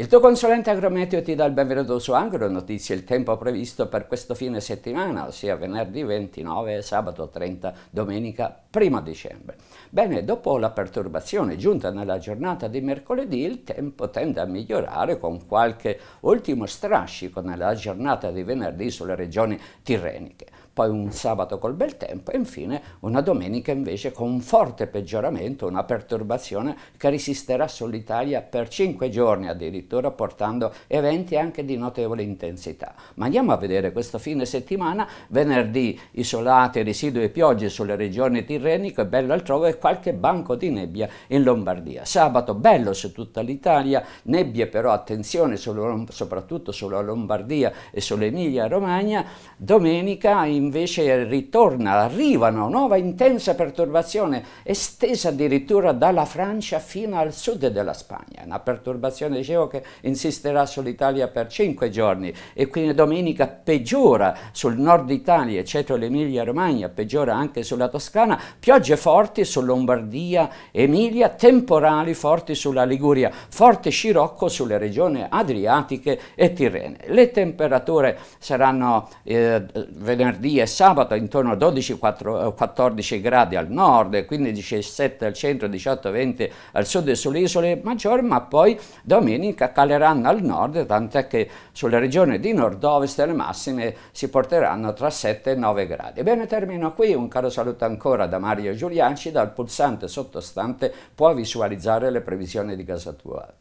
Il tuo consulente agrometeo ti dà il benvenuto su Agro Notizie, il tempo previsto per questo fine settimana, ossia venerdì 29, sabato 30, domenica 1 dicembre. Bene, dopo la perturbazione giunta nella giornata di mercoledì, il tempo tende a migliorare con qualche ultimo strascico nella giornata di venerdì sulle regioni tirreniche. Poi un sabato col bel tempo e infine una domenica invece con un forte peggioramento, una perturbazione che resisterà sull'Italia per 5 giorni addirittura addirittura portando eventi anche di notevole intensità. Ma andiamo a vedere questo fine settimana, venerdì isolate residui piogge sulle regioni tirrenico e bello altrove e qualche banco di nebbia in Lombardia. Sabato bello su tutta l'Italia, nebbie però attenzione sulla, soprattutto sulla Lombardia e sull'Emilia Romagna, domenica invece ritorna, arriva una nuova intensa perturbazione estesa addirittura dalla Francia fino al sud della Spagna, una perturbazione dicevo che insisterà sull'Italia per cinque giorni e quindi domenica peggiora sul nord Italia, eccetto l'Emilia Romagna, peggiora anche sulla Toscana, piogge forti su Lombardia, Emilia, temporali forti sulla Liguria, forte scirocco sulle regioni adriatiche e tirrene. Le temperature saranno eh, venerdì e sabato intorno a 12-14 eh, gradi al nord, 15 17 al centro, 18-20 al sud e sulle isole maggiori, ma poi domenica Baltica caleranno al nord, tant'è che sulle regioni di nord-ovest le massime si porteranno tra 7 e 9 gradi. Bene, termino qui, un caro saluto ancora da Mario Giulianci, dal pulsante sottostante può visualizzare le previsioni di casa tua.